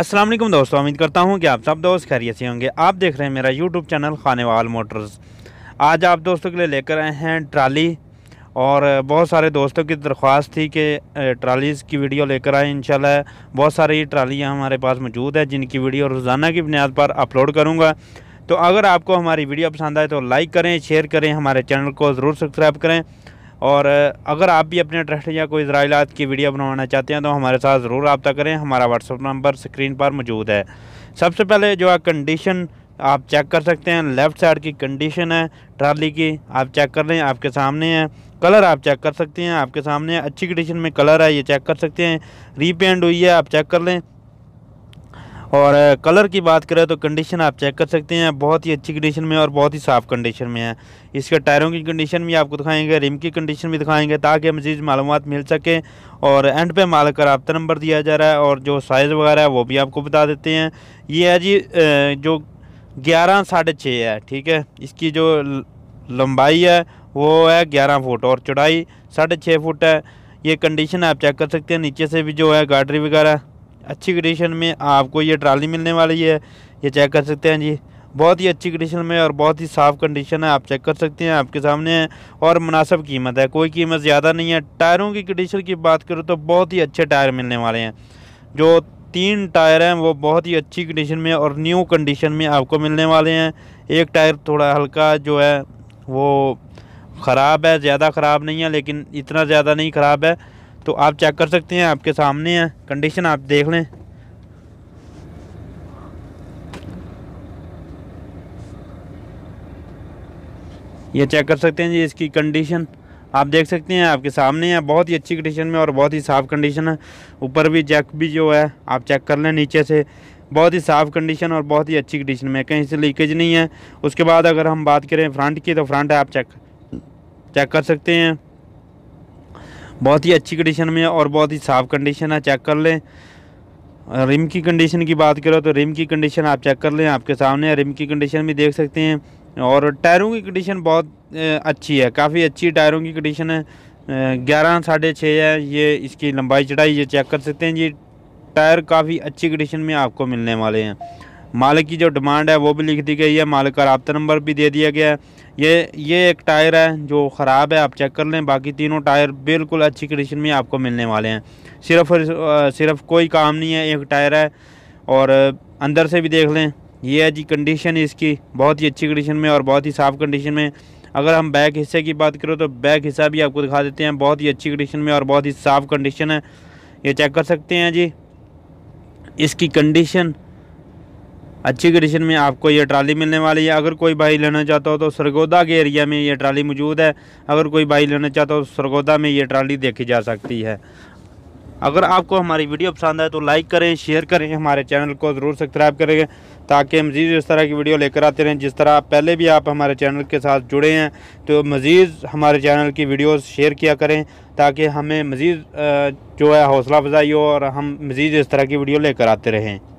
अस्सलाम वालेकुम दोस्तों उम्मीद करता हूँ कि आप सब दोस्त खैरियत से होंगे आप देख रहे हैं मेरा यूट्यूब चैनल खानेवाल मोटर्स आज आप दोस्तों के लिए लेकर आए हैं ट्राली और बहुत सारे दोस्तों की दरख्वास्त थी कि ट्रालीज़ की वीडियो लेकर आए इन बहुत सारी ट्रालियाँ हमारे पास मौजूद है जिनकी वीडियो रोज़ाना की बुनियाद पर अपलोड करूँगा तो अगर आपको हमारी वीडियो पसंद आए तो लाइक करें शेयर करें हमारे चैनल को ज़रूर सब्सक्राइब करें और अगर आप भी अपने ट्रस्ट या कोई इसराइलात की वीडियो बनवाना चाहते हैं तो हमारे साथ ज़रूर रबता करें हमारा व्हाट्सअप नंबर स्क्रीन पर मौजूद है सबसे पहले जो है कंडीशन आप चेक कर सकते हैं लेफ़्ट साइड की कंडीशन है ट्राली की आप चेक कर लें आपके सामने है कलर आप चेक कर सकते हैं आपके सामने अच्छी कंडीशन में कलर है ये चेक कर सकते हैं रीपेंट हुई है आप चेक कर लें और कलर की बात करें तो कंडीशन आप चेक कर सकते हैं बहुत ही अच्छी कंडीशन में और बहुत ही साफ़ कंडीशन में है इसके टायरों की कंडीशन भी आपको दिखाएंगे रिम की कंडीशन भी दिखाएंगे ताकि मजीद मालूम मिल सके और एंड पे माल का रबता नंबर दिया जा रहा है और जो साइज़ वगैरह है वो भी आपको बता देते हैं ये है जी जो ग्यारह साढ़े छः है ठीक है इसकी जो लंबाई है वो है ग्यारह फुट और चौड़ाई साढ़े छः फुट है ये कंडीशन आप चेक कर सकते हैं नीचे से भी जो है गाडरी वगैरह अच्छी कंडीशन में आपको ये ट्राली मिलने वाली है ये चेक कर सकते हैं जी बहुत ही अच्छी कंडीशन में और बहुत ही साफ़ कंडीशन है आप चेक कर सकते हैं आपके सामने है और मुनासब कीमत है कोई कीमत ज़्यादा नहीं है टायरों की कंडीशन की बात करूँ तो बहुत ही अच्छे टायर मिलने वाले हैं जो तीन टायर हैं वो बहुत ही अच्छी कंडीशन में और न्यू कंडीशन में आपको मिलने वाले हैं एक टायर थोड़ा हल्का जो है वो ख़राब है ज़्यादा ख़राब नहीं है लेकिन इतना ज़्यादा नहीं ख़राब है तो आप चेक कर सकते हैं आपके सामने है कंडीशन आप देख लें ये चेक कर सकते हैं जी इसकी कंडीशन आप देख सकते हैं आपके सामने है बहुत ही अच्छी कंडीशन में और बहुत ही साफ़ कंडीशन है ऊपर भी जैक भी जो है आप चेक कर लें नीचे से बहुत ही साफ़ कंडीशन और बहुत ही अच्छी कंडीशन में कहीं से लीकेज नहीं है उसके बाद अगर हम बात करें फ्रंट की तो फ्रंट आप चेक चेक कर सकते हैं बहुत ही अच्छी कंडीशन में है और बहुत ही साफ़ कंडीशन है चेक कर लें रिम की कंडीशन की बात करो तो रिम की कंडीशन आप चेक कर लें आपके सामने रिम की कंडीशन भी देख सकते हैं और टायरों की कंडीशन बहुत अच्छी है काफ़ी अच्छी टायरों की कंडीशन है ग्यारह साढ़े छः है ये इसकी लंबाई चढ़ाई ये चेक कर सकते हैं जी टायर काफ़ी अच्छी कंडीशन में आपको मिलने वाले हैं मालिक की जो डिमांड है वो भी लिख दी गई है मालिक का रबता नंबर भी दे दिया गया है ये ये एक टायर है जो ख़राब है आप चेक कर लें बाकी तीनों टायर बिल्कुल अच्छी कंडीशन में आपको मिलने वाले हैं सिर्फ सिर्फ कोई काम नहीं है एक टायर है और अंदर से भी देख लें ये है जी कंडीशन इसकी बहुत ही अच्छी कंडीशन में और बहुत ही साफ़ कंडीशन में अगर हम बैक हिस्से की बात करें तो बैक हिस्सा भी आपको दिखा देते हैं बहुत ही अच्छी कंडीशन में और बहुत ही साफ़ कंडीशन है ये चेक कर सकते हैं जी इसकी कंडीशन अच्छी कंडीशन में आपको ये ट्राली मिलने वाली है अगर कोई भाई लेना चाहता हो तो सरगोदा के एरिया में ये ट्राली मौजूद है अगर कोई भाई लेना चाहता हो तो सरगोदा में ये ट्राली देखी जा सकती है अगर आपको हमारी वीडियो पसंद आए तो लाइक करें शेयर करें हमारे चैनल को ज़रूर सब्सक्राइब करें ताकि मज़ीद इस तरह की वीडियो लेकर आते रहें जिस तरह पहले भी आप हमारे चैनल के साथ जुड़े हैं तो मज़ीद हमारे चैनल की वीडियोस शेयर किया करें ताकि हमें मज़ीद जो है हौसला अफजाई हो और हम मज़ीद इस तरह की वीडियो लेकर आते रहें